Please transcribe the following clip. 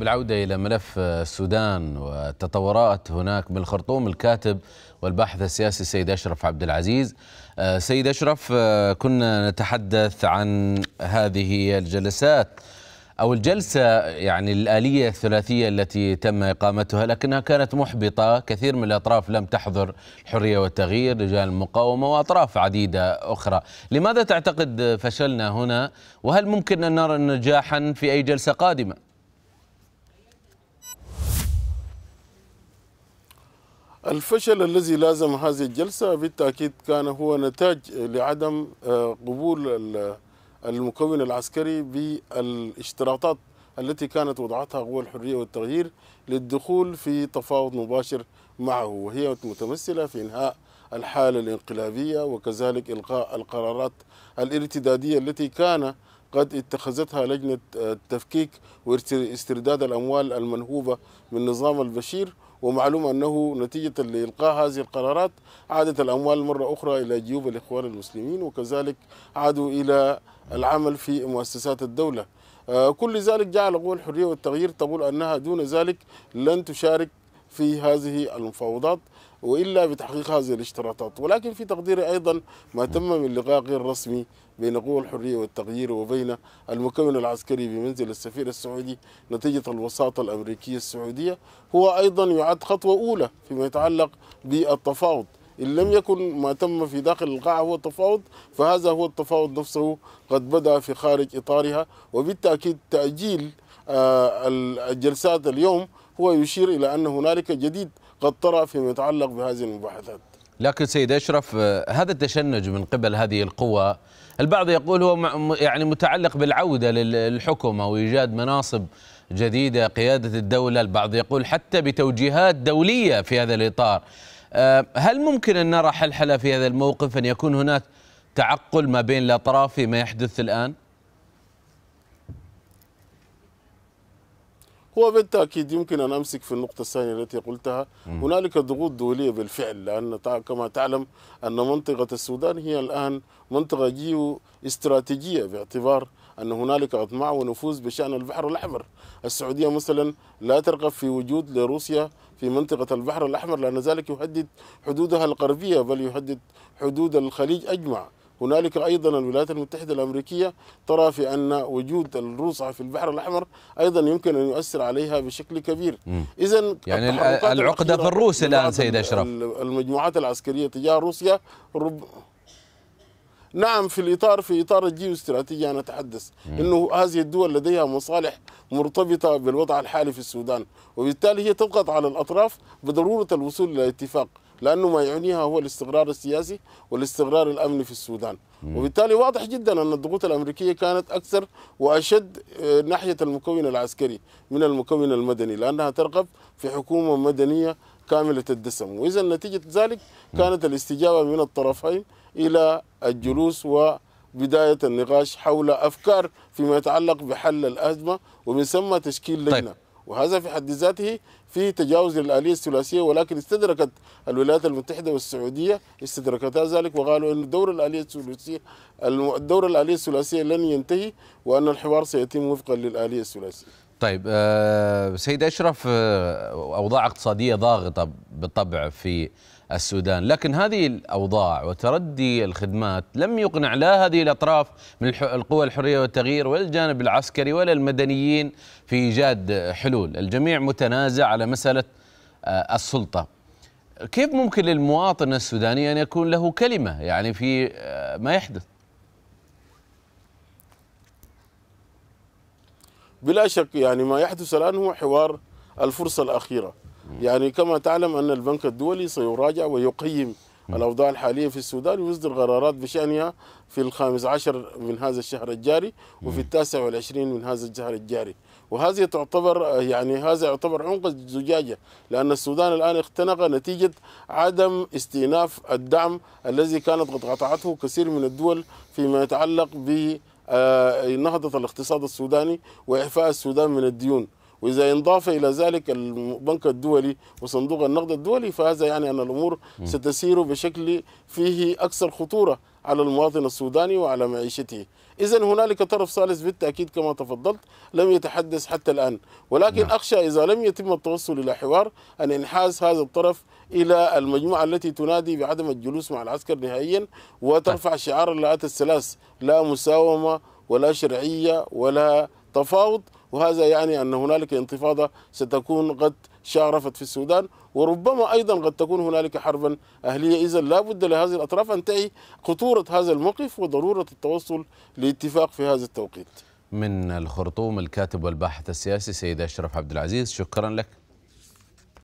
بالعودة إلى ملف السودان والتطورات هناك من الخرطوم الكاتب والباحث السياسي السيد أشرف عبد العزيز آه، سيد أشرف آه، كنا نتحدث عن هذه الجلسات أو الجلسة يعني الآلية الثلاثية التي تم إقامتها لكنها كانت محبطة كثير من الأطراف لم تحضر الحرية والتغيير رجال المقاومة وأطراف عديدة أخرى لماذا تعتقد فشلنا هنا وهل ممكن أن نرى نجاحا في أي جلسة قادمة؟ الفشل الذي لازم هذه الجلسة بالتأكيد كان هو نتاج لعدم آه، قبول المكون العسكري بالاشتراطات التي كانت وضعتها قوى الحرية والتغيير للدخول في تفاوض مباشر معه وهي متمثلة في إنهاء الحالة الانقلابية وكذلك إلقاء القرارات الارتدادية التي كان قد اتخذتها لجنة آه، التفكيك واسترداد الأموال المنهوبة من نظام البشير ومعلوم أنه نتيجة لإلقاء هذه القرارات عادت الأموال مرة أخرى إلى جيوب الإخوان المسلمين وكذلك عادوا إلى العمل في مؤسسات الدولة آه، كل ذلك جعل قوى الحرية والتغيير تقول أنها دون ذلك لن تشارك في هذه المفاوضات والا بتحقيق هذه الاشتراطات ولكن في تقديري ايضا ما تم من لقاء غير رسمي بين قوى الحريه والتغيير وبين المكون العسكري بمنزل السفير السعودي نتيجه الوساطه الامريكيه السعوديه هو ايضا يعد خطوه اولى فيما يتعلق بالتفاوض إن لم يكن ما تم في داخل القاعة هو التفاوض فهذا هو التفاوض نفسه قد بدأ في خارج إطارها وبالتأكيد تأجيل آه، الجلسات اليوم هو يشير إلى أن هنالك جديد قد طرأ فيما يتعلق بهذه المباحثات لكن سيد أشرف آه، هذا التشنج من قبل هذه القوى البعض يقول هو يعني متعلق بالعودة للحكم أو إيجاد مناصب جديدة قيادة الدولة البعض يقول حتى بتوجيهات دولية في هذا الإطار آه، هل ممكن أن نرى حلحلة في هذا الموقف أن يكون هناك تعقل ما بين الأطراف فيما يحدث الآن؟ هو بالتاكيد يمكن ان امسك في النقطه الثانيه التي قلتها مم. هنالك ضغوط دوليه بالفعل لان كما تعلم ان منطقه السودان هي الان منطقه جيو استراتيجيه باعتبار ان هنالك اطماع ونفوذ بشان البحر الاحمر السعوديه مثلا لا ترغب في وجود لروسيا في منطقة البحر الأحمر لأن ذلك يهدد حدودها الغربية بل يهدد حدود الخليج أجمع هنالك ايضا الولايات المتحده الامريكيه ترى في ان وجود الروس في البحر الاحمر ايضا يمكن ان يؤثر عليها بشكل كبير اذا يعني العقده في الروس الان سيد اشرف المجموعات العسكريه تجاه روسيا رب نعم في الاطار في اطار الجيو استراتيجي انا اتحدث انه هذه الدول لديها مصالح مرتبطه بالوضع الحالي في السودان وبالتالي هي تضغط على الاطراف بضروره الوصول الى اتفاق لانه ما يعنيها هو الاستقرار السياسي والاستقرار الامني في السودان وبالتالي واضح جدا ان الضغوط الامريكيه كانت اكثر واشد آه، ناحيه المكون العسكري من المكون المدني لانها ترغب في حكومه مدنيه كامله الدسم واذا نتيجه ذلك كانت الاستجابه من الطرفين الى الجلوس و بداية النقاش حول أفكار فيما يتعلق بحل الأزمة ومن ثم تشكيل طيب. لجنة طيب. وهذا في حد ذاته فيه تجاوز للآلية الثلاثية ولكن استدركت الولايات المتحدة والسعودية استدركتها ذلك وقالوا أن دور الآلية الثلاثية الدور الآلية الثلاثية لن ينتهي وأن الحوار سيتم وفقا للآلية الثلاثية طيب آه، سيد اشرف آه، اوضاع اقتصاديه ضاغطه بالطبع في السودان، لكن هذه الاوضاع وتردي الخدمات لم يقنع لا هذه الاطراف من القوى الحريه والتغيير ولا الجانب العسكري ولا المدنيين في ايجاد حلول، الجميع متنازع على مساله آه، السلطه. كيف ممكن للمواطن السوداني ان يكون له كلمه يعني في ما يحدث؟ بلا شك يعني ما يحدث الآن هو حوار الفرصة الأخيرة يعني كما تعلم أن البنك الدولي سيراجع ويقيم الأوضاع الحالية في السودان ويصدر قرارات بشأنها في الخامس عشر من هذا الشهر الجاري وفي التاسع والعشرين من هذا الشهر الجاري وهذه تعتبر يعني هذا يعتبر عنق الزجاجة لأن السودان الآن اختنق نتيجة عدم استئناف الدعم الذي كانت قد قطعته كثير من الدول فيما يتعلق ب نهضة آه، الاقتصاد السوداني وإعفاء السودان من الديون وإذا انضاف إلى ذلك البنك الدولي وصندوق النقد الدولي فهذا يعني أن الأمور ستسير بشكل فيه أكثر خطورة على المواطن السوداني وعلى معيشته إذا هنالك طرف ثالث بالتأكيد كما تفضلت لم يتحدث حتى الآن ولكن نعم. أخشى إذا لم يتم التوصل إلى حوار أن ينحاز هذا الطرف إلى المجموعة التي تنادي بعدم الجلوس مع العسكر نهائيا وترفع نعم. شعار اللاءات الثلاث لا مساومة ولا شرعية ولا تفاوض وهذا يعني أن هنالك انتفاضة ستكون قد شارفت في السودان وربما أيضا قد تكون هنالك حربا أهلية إذا لا بد لهذه الأطراف أن تعي خطورة هذا الموقف وضرورة التوصل لاتفاق في هذا التوقيت من الخرطوم الكاتب والباحث السياسي سيد أشرف عبد العزيز شكرا لك